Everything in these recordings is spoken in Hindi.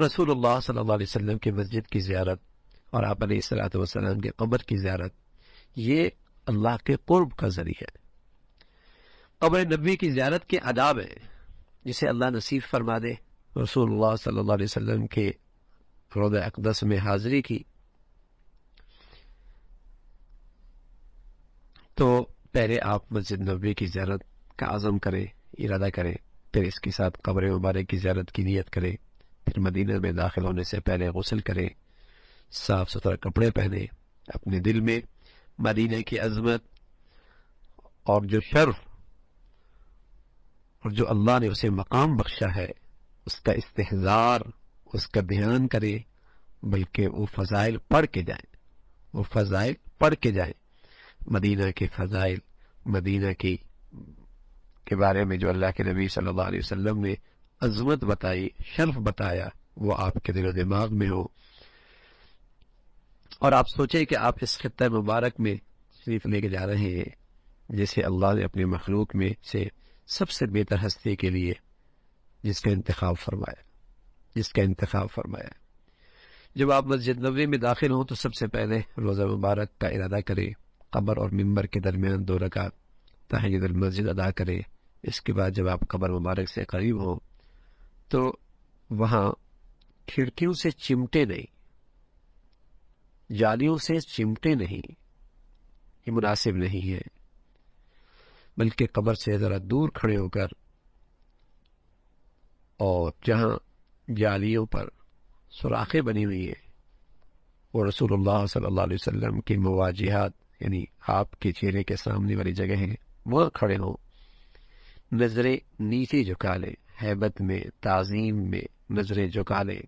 रसूलुल्लाह सल्लल्लाहु अलैहि वसल्लम की मस्जिद की ज्यारत और आप सलाम के की कब्र की ज्यारत ये अल्लाह के कुर्ब का जरिया है कब्र नबी की ज्यारत के आदाब हैं जिसे अल्लाह नसीब फरमा दे रसूलुल्लाह सल्लल्लाहु अलैहि वसल्लम के रोद अकदस में हाजिरी की तो पहले आप मस्जिद नबी की ज्यारत का आज़म करें इरादा करें फिर इसके साथ कब्र मुबारक की ज्यारत की नीयत करें फिर मदीना में दाखिल होने से पहले गसल करें साफ सुथरा कपड़े पहने अपने दिल में मदीने की अजमत और जो शर्फ और जो अल्लाह ने उसे मकाम बख्शा है उसका इस्तेजार उसका ध्यान करें बल्कि वो फजाइल पढ़ के जाए वो फजाइल पढ़ के जाए मदीना के फजाइल मदीना की के बारे में जो अल्लाह के नबी सल्लल्लाहु अलैहि वसल्लम ने अजमत बताई शर्फ बताया वो आपके दिलो दिमाग में हो और आप सोचे कि आप इस खत्े मुबारक में शरीफ लेके जा रहे हैं जिसे अल्लाह ने अपने मखलूक में से सबसे बेहतर हस्ती के लिए जिसका इंतखब फरमाया जिसका इंतखब फरमाया जब आप मस्जिद नबी में दाखिल हों तो सबसे पहले रोज़ा मुबारक का इरादा करें कबर और मंबर के दरमियान दो रकात तहजद मस्जिद अदा करें इसके बाद जब आप कबर मुबारक से करीब हों तो वहां खिड़कियों से चिमटे नहीं जालियों से चिमटे नहीं ये मुनासिब नहीं है बल्कि कब्र से ज़रा दूर खड़े होकर और जहां जालियों पर सुराखें बनी हुई हैं वो रसूलुल्लाह सल्लल्लाहु अलैहि वसल्लम के मवाजहत यानी आपके चेहरे के सामने वाली जगह है वह खड़े हो नजरें नीचे झुका लें हैबत में ताजीम में नजरें झुका लें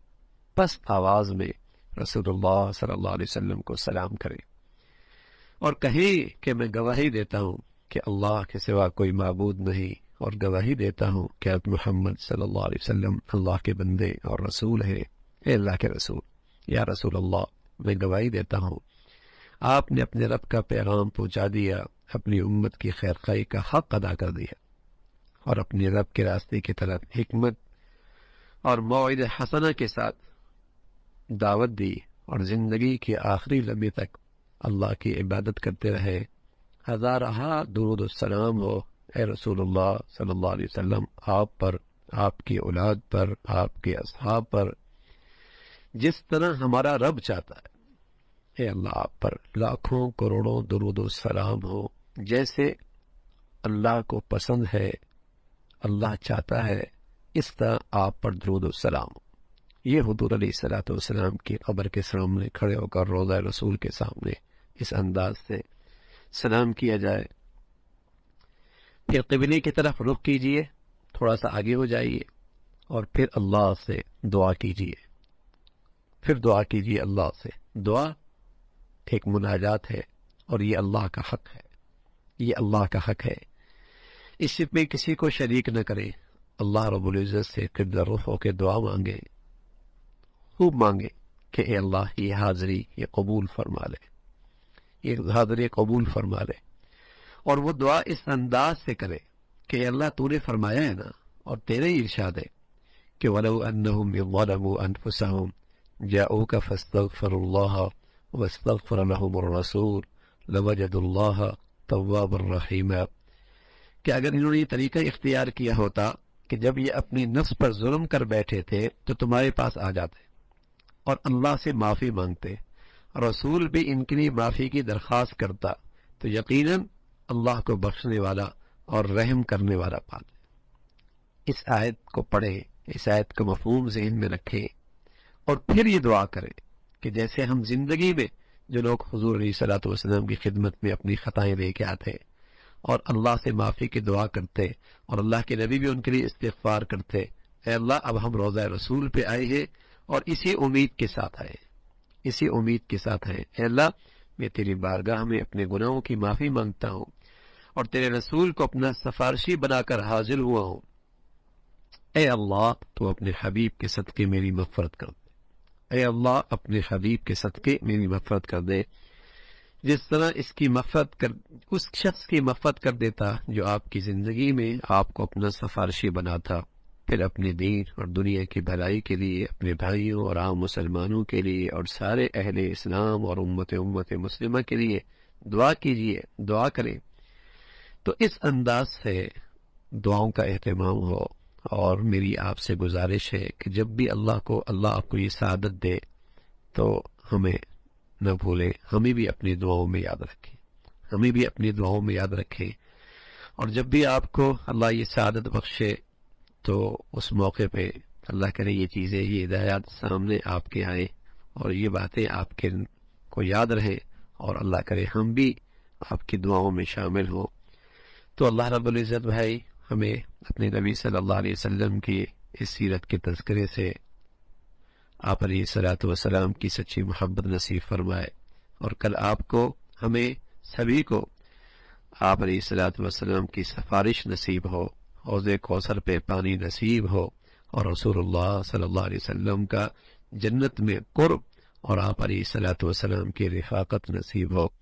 पस आवाज में रसूलुल्लाह सल्लल्लाहु अलैहि वसल्लम को सलाम करें और कहें कि मैं गवाही देता हूँ कि अल्लाह के सिवा कोई मबूद नहीं और गवाही देता हूँ कि आप मोहम्मद सल्लल्लाहु अलैहि वसल्लम अल्लाह के बंदे और रसूल हैं ए अल्लाह के रसूल या रसूल अल्लाह मैं गवाही देता हूँ आपने अपने रब का पैगाम पहुँचा दिया अपनी उम्मत की खैरखाई का हक अदा कर दिया और अपने रब के रास्ते की तरफ हमत और मौद हसना के साथ दावत दी और जिंदगी के आखिरी लम्बे तक अल्लाह की इबादत करते रहे हजारहा दुरुदसलाम हो ए रसूलुल्लाह सल्लल्लाहु अलैहि वसल्लम आप पर आपकी औलाद पर आपके असहाब पर जिस तरह हमारा रब चाहता है ए अल्लाह आप पर लाखों करोड़ों सलाम हो जैसे अल्लाह को पसंद है अल्लाह चाहता है इस तरह आप पर दरूद सलाम ये हजूर सलाम की खबर के सामने खड़े होकर रोज़ा रसूल के सामने इस अंदाज से सलाम किया जाए फिर कबले की तरफ रुख कीजिए थोड़ा सा आगे हो जाइए और फिर अल्लाह से दुआ कीजिए फिर दुआ कीजिए अल्लाह से दुआ एक मुनाजात है और ये अल्लाह का हक है ये अल्लाह का हक है इसमें में किसी को शरीक न करें अल्लाह रबुल्ज़त से किबला होकर दुआ मांगे खूब मांगे कि ए अल्लाह ये हाजरी ये कबूल फरमा ले ये हाजिरी कबूल फरमा ले और वो दुआ इस अंदाज से करे कि अल्लाह तूने फरमाया है ना और तेरे ही इर्शाद है कि वलऊ अनफुसम जाऊ का फस्तफ़रल्लाह वस्तफ़रसूल लवजदुल्लाह तवाबरहीमा कि अगर इन्होंने ये तरीका इख्तियार किया होता कि जब ये अपनी नफ्स पर जुल्म कर बैठे थे तो तुम्हारे पास आ जाते और अल्लाह से माफ़ी मांगते रसूल भी इनके लिए माफ़ी की दरख्वास्त करता तो यकीनन अल्लाह को बख्शने वाला और रहम करने वाला पाते इस आयत को पढ़ें इस आयत को मफहूम जहन में रखें और फिर ये दुआ करें कि जैसे हम जिंदगी में जो लोग हजूर सलात वसलम की खिदमत में अपनी ख़ताएँ लेके आते हैं और अल्लाह से माफ़ी की दुआ करते और अल्लाह के नबी भी उनके लिए इस्तफार करते अल्लाह अब हम रोज़ा रसूल पे आए हैं और इसी उम्मीद के साथ आए इसी उम्मीद के साथ आए अल्लाह मैं तेरी बारगाह में अपने गुनाहों की माफ़ी मांगता हूँ और तेरे रसूल को अपना सफारशी बनाकर हाजिर हुआ हूँ ए अल्लाह तो अपने हबीब के सदक़े मेरी मफरत कर दे अल्लाह अपने हबीब के सदक़े मेरी मफरत कर दे जिस तरह इसकी मफत कर उस शख्स की मफत कर देता जो आपकी जिंदगी में आपको अपना सफारशी बनाता फिर अपने दीन और दुनिया की भलाई के लिए अपने भाइयों और आम मुसलमानों के लिए और सारे अहल इस्लाम और उम्मत उम्मत मुस्लिम के लिए दुआ कीजिए दुआ करें तो इस अंदाज से दुआओं का अहतमाम हो और मेरी आपसे गुजारिश है कि जब भी अल्लाह को अल्लाह आपको ये सदत दे तो हमें न भूलें हमें भी अपनी दुआओं में याद रखें हमें भी अपनी दुआओं में याद रखें और जब भी आपको अल्लाह ये सदत बख्शे तो उस मौके पे अल्लाह करे ये चीज़ें ये हिदायत सामने आपके आए और ये बातें आपके को याद रहें और अल्लाह करे हम भी आपकी दुआओं में शामिल हों तो अल्लाह रबुल्ज़त भाई हमें अपने नबी सल्लल्लाहु अलैहि वसल्लम की इस सीरत के तस्करे से आप सलाम की सच्ची मोहब्बत नसीब फरमाए और कल आपको हमें सभी को आप सलाम की सिफारिश नसीब हो हौज कौसर पे पानी नसीब हो और रसूल सल्लल्लाहु का जन्नत में कुर्ब और आप सलाम की रिफाकत नसीब हो